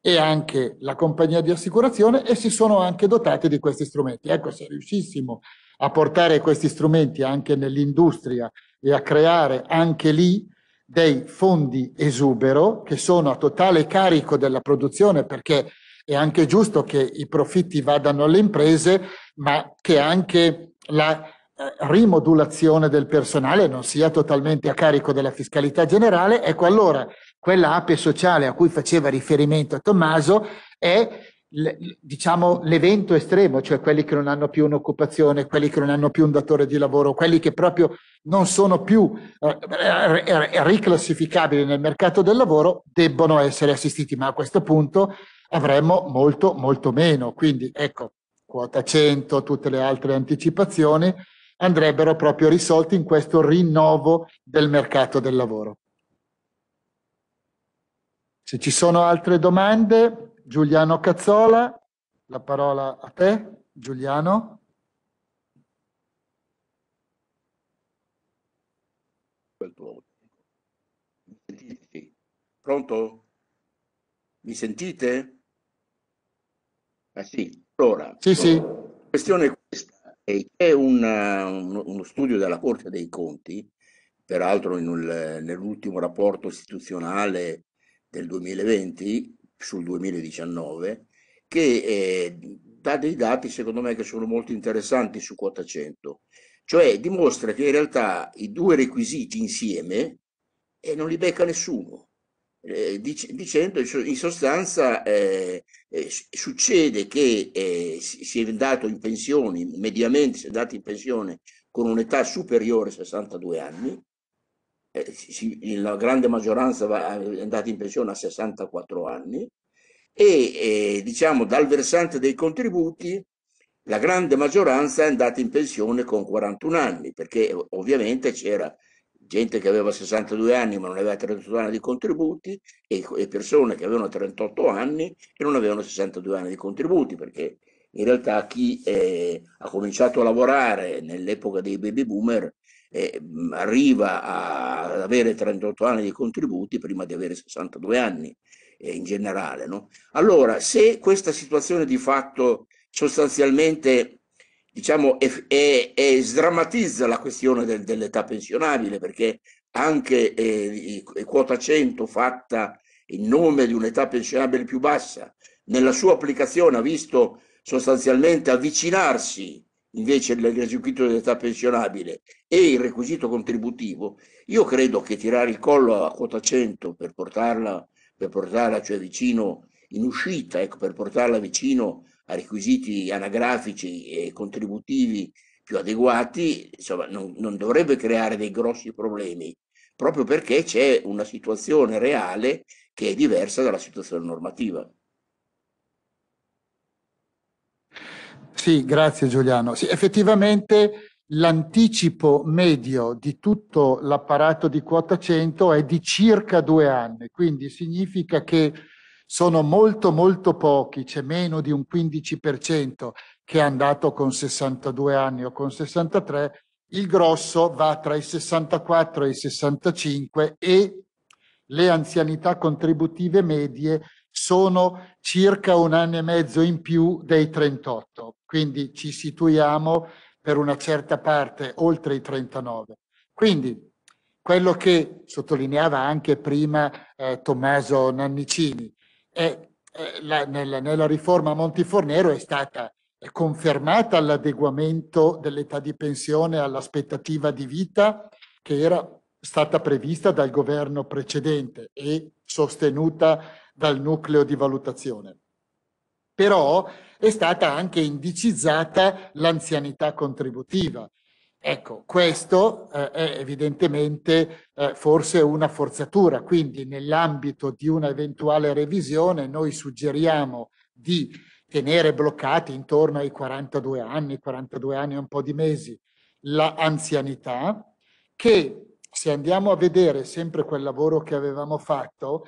e anche la compagnia di assicurazione e si sono anche dotate di questi strumenti. Ecco, se riuscissimo a portare questi strumenti anche nell'industria e a creare anche lì dei fondi esubero che sono a totale carico della produzione perché è anche giusto che i profitti vadano alle imprese, ma che anche la eh, rimodulazione del personale non sia totalmente a carico della fiscalità generale, ecco allora quella ape sociale a cui faceva riferimento Tommaso è diciamo l'evento estremo, cioè quelli che non hanno più un'occupazione, quelli che non hanno più un datore di lavoro, quelli che proprio non sono più eh, riclassificabili nel mercato del lavoro, debbono essere assistiti, ma a questo punto avremmo molto molto meno, quindi ecco, quota 100, tutte le altre anticipazioni andrebbero proprio risolti in questo rinnovo del mercato del lavoro. Se ci sono altre domande, Giuliano Cazzola, la parola a te, Giuliano. Pronto? Mi sentite? Ah sì, allora. Sì, sì. La questione è questa, è uh, uno studio della Corte dei Conti, peraltro nell'ultimo rapporto istituzionale del 2020 sul 2019 che eh, dà dei dati secondo me che sono molto interessanti su quota 100, cioè dimostra che in realtà i due requisiti insieme eh, non li becca nessuno. Eh, dic- dicendo in sostanza eh, eh succede che eh, si è andato in pensione mediamente si è andato in pensione con un'età superiore a 62 anni eh, si, la grande maggioranza va, è andata in pensione a 64 anni e eh, diciamo dal versante dei contributi la grande maggioranza è andata in pensione con 41 anni perché ovviamente c'era gente che aveva 62 anni ma non aveva 38 anni di contributi e, e persone che avevano 38 anni e non avevano 62 anni di contributi perché in realtà chi eh, ha cominciato a lavorare nell'epoca dei baby boomer eh, arriva ad avere 38 anni di contributi prima di avere 62 anni eh, in generale. No? Allora, se questa situazione di fatto sostanzialmente diciamo, è, è, è sdrammatizza la questione del, dell'età pensionabile, perché anche eh, quota 100 fatta in nome di un'età pensionabile più bassa, nella sua applicazione ha visto sostanzialmente avvicinarsi invece il requisito dell'età pensionabile e il requisito contributivo, io credo che tirare il collo a quota 100 per portarla, per portarla cioè vicino in uscita, ecco, per portarla vicino a requisiti anagrafici e contributivi più adeguati, insomma, non, non dovrebbe creare dei grossi problemi, proprio perché c'è una situazione reale che è diversa dalla situazione normativa. Sì, grazie Giuliano. Sì, effettivamente l'anticipo medio di tutto l'apparato di quota 100 è di circa due anni, quindi significa che sono molto molto pochi, c'è meno di un 15% che è andato con 62 anni o con 63, il grosso va tra i 64 e i 65 e le anzianità contributive medie sono circa un anno e mezzo in più dei 38, quindi ci situiamo per una certa parte oltre i 39. Quindi quello che sottolineava anche prima eh, Tommaso Nannicini, è, è la, nella, nella riforma Montifornero è stata confermata l'adeguamento dell'età di pensione all'aspettativa di vita che era stata prevista dal governo precedente e sostenuta dal nucleo di valutazione. Però è stata anche indicizzata l'anzianità contributiva. Ecco, questo eh, è evidentemente eh, forse una forzatura, quindi nell'ambito di una eventuale revisione noi suggeriamo di tenere bloccati intorno ai 42 anni, 42 anni e un po' di mesi, l'anzianità, la che se andiamo a vedere sempre quel lavoro che avevamo fatto,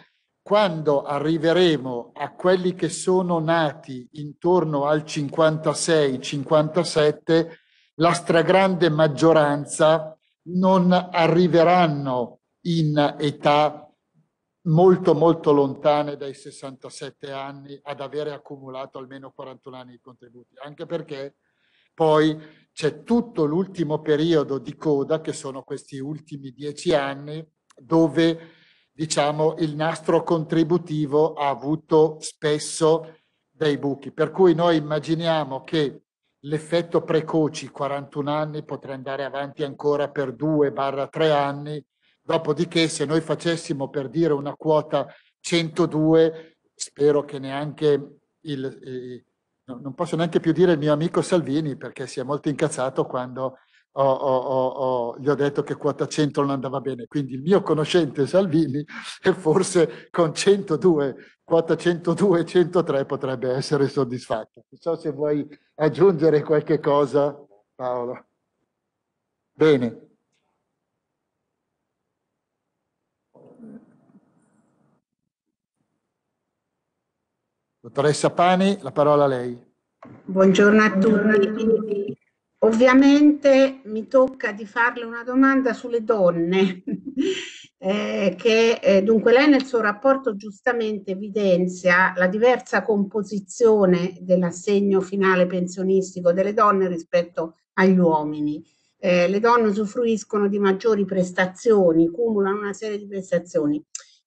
quando arriveremo a quelli che sono nati intorno al 56-57, la stragrande maggioranza non arriveranno in età molto molto lontane dai 67 anni ad avere accumulato almeno 41 anni di contributi, anche perché poi c'è tutto l'ultimo periodo di coda, che sono questi ultimi dieci anni, dove diciamo, il nastro contributivo ha avuto spesso dei buchi. Per cui noi immaginiamo che l'effetto precoci, 41 anni, potrà andare avanti ancora per 2-3 anni, dopodiché se noi facessimo per dire una quota 102, spero che neanche il... Eh, non posso neanche più dire il mio amico Salvini perché si è molto incazzato quando ho, ho, ho, gli ho detto che quota 100 non andava bene, quindi il mio conoscente Salvini e forse con 102, quota 102 103 potrebbe essere soddisfatto. Non so se vuoi aggiungere qualche cosa, Paolo. Bene. Dottoressa Pani, la parola a lei. Buongiorno a tutti. Ovviamente mi tocca di farle una domanda sulle donne, eh, che eh, dunque lei nel suo rapporto giustamente evidenzia la diversa composizione dell'assegno finale pensionistico delle donne rispetto agli uomini. Eh, le donne usufruiscono di maggiori prestazioni, cumulano una serie di prestazioni.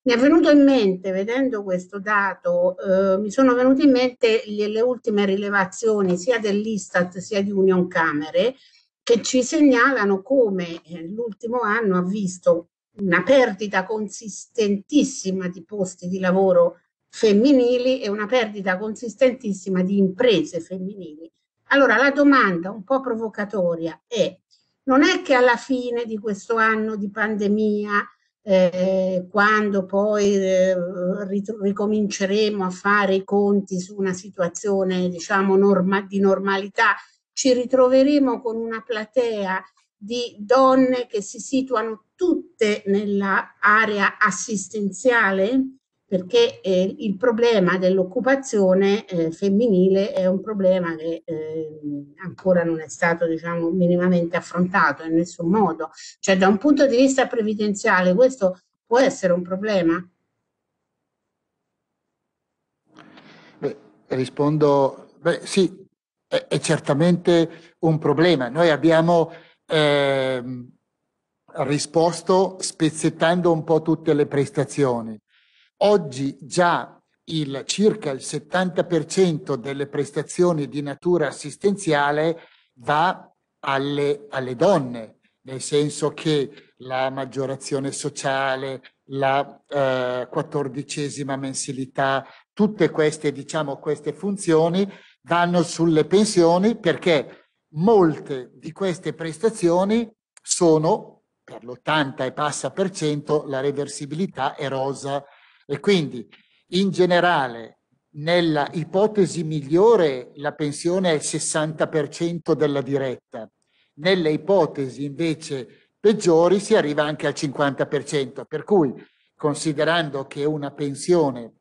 Mi è venuto in mente, vedendo questo dato, eh, mi sono venute in mente le, le, ultime rilevazioni sia dell'Istat sia di Union Camere che ci segnalano come eh, l'ultimo anno ha visto una perdita consistentissima di posti di lavoro femminili e una perdita consistentissima di imprese femminili. Allora la domanda un po' provocatoria è, non è che alla fine di questo anno di pandemia eh, quando poi eh, ricominceremo a fare i conti su una situazione diciamo norma di normalità, ci ritroveremo con una platea di donne che si situano tutte nell'area assistenziale perché eh, il problema dell'occupazione eh, femminile è un problema che eh, ancora non è stato diciamo, minimamente affrontato in nessun modo. Cioè da un punto di vista previdenziale questo può essere un problema? Beh, rispondo, beh, sì, è, è, certamente un problema. Noi abbiamo ehm, risposto spezzettando un po' tutte le prestazioni Oggi già il, circa il 70% delle prestazioni di natura assistenziale va alle, alle donne, nel senso che la maggiorazione sociale, la eh, quattordicesima mensilità, tutte queste, diciamo, queste funzioni vanno sulle pensioni perché molte di queste prestazioni sono per l'80 e passa per cento la reversibilità erosa e quindi in generale, nella ipotesi migliore, la pensione è il 60% della diretta. Nelle ipotesi invece peggiori si arriva anche al 50%, per cui considerando che una pensione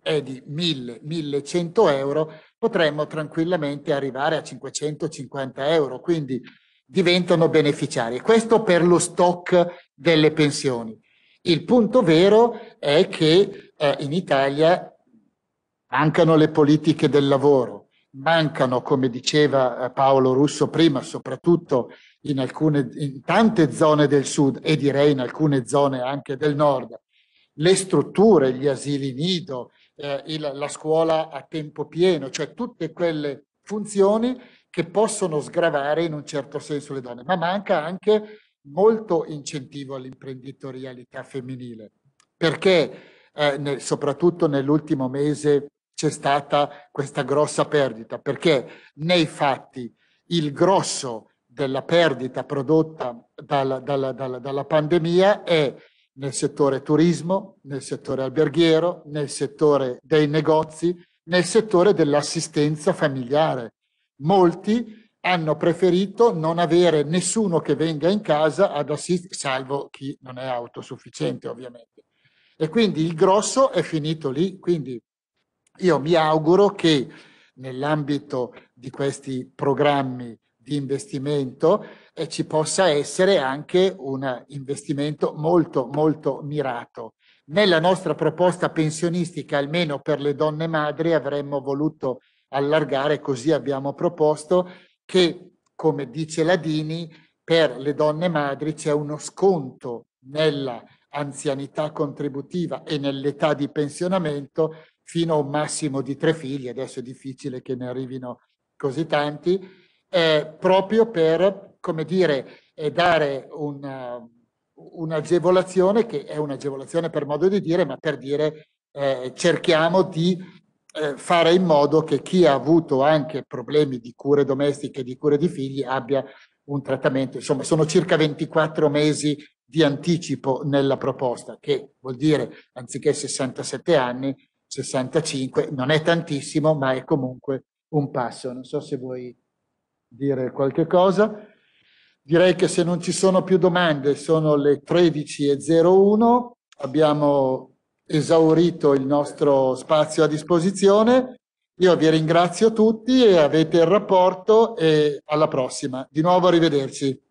è di 1000-1100 euro, potremmo tranquillamente arrivare a 550 euro, quindi diventano beneficiari. Questo per lo stock delle pensioni. Il punto vero è che eh, in Italia mancano le politiche del lavoro, mancano, come diceva eh, Paolo Russo prima, soprattutto in, alcune, in tante zone del sud e direi in alcune zone anche del nord, le strutture, gli asili nido, eh, il, la scuola a tempo pieno, cioè tutte quelle funzioni che possono sgravare in un certo senso le donne, ma manca anche molto incentivo all'imprenditorialità femminile, perché eh, nel, soprattutto nell'ultimo mese c'è stata questa grossa perdita, perché nei fatti il grosso della perdita prodotta dalla, dalla, dalla, dalla pandemia è nel settore turismo, nel settore alberghiero, nel settore dei negozi, nel settore dell'assistenza familiare. Molti hanno preferito non avere nessuno che venga in casa ad assistere, salvo chi non è autosufficiente ovviamente. E quindi il grosso è finito lì, quindi io mi auguro che nell'ambito di questi programmi di investimento eh, ci possa essere anche un investimento molto molto mirato. Nella nostra proposta pensionistica, almeno per le donne madri, avremmo voluto allargare, così abbiamo proposto, che, come dice Ladini, per le donne madri c'è uno sconto nella anzianità contributiva e nell'età di pensionamento fino a un massimo di tre figli, adesso è difficile che ne arrivino così tanti, eh, proprio per, come dire, dare una, uh, un'agevolazione che è un'agevolazione per modo di dire, ma per dire eh, cerchiamo di eh, fare in modo che chi ha avuto anche problemi di cure domestiche, di cure di figli, abbia un trattamento. Insomma, sono circa 24 mesi di anticipo nella proposta, che vuol dire anziché 67 anni, 65, non è tantissimo, ma è comunque un passo. Non so se vuoi dire qualche cosa. Direi che se non ci sono più domande, sono le 13.01, abbiamo esaurito il nostro spazio a disposizione. Io vi ringrazio tutti e avete il rapporto e alla prossima. Di nuovo arrivederci.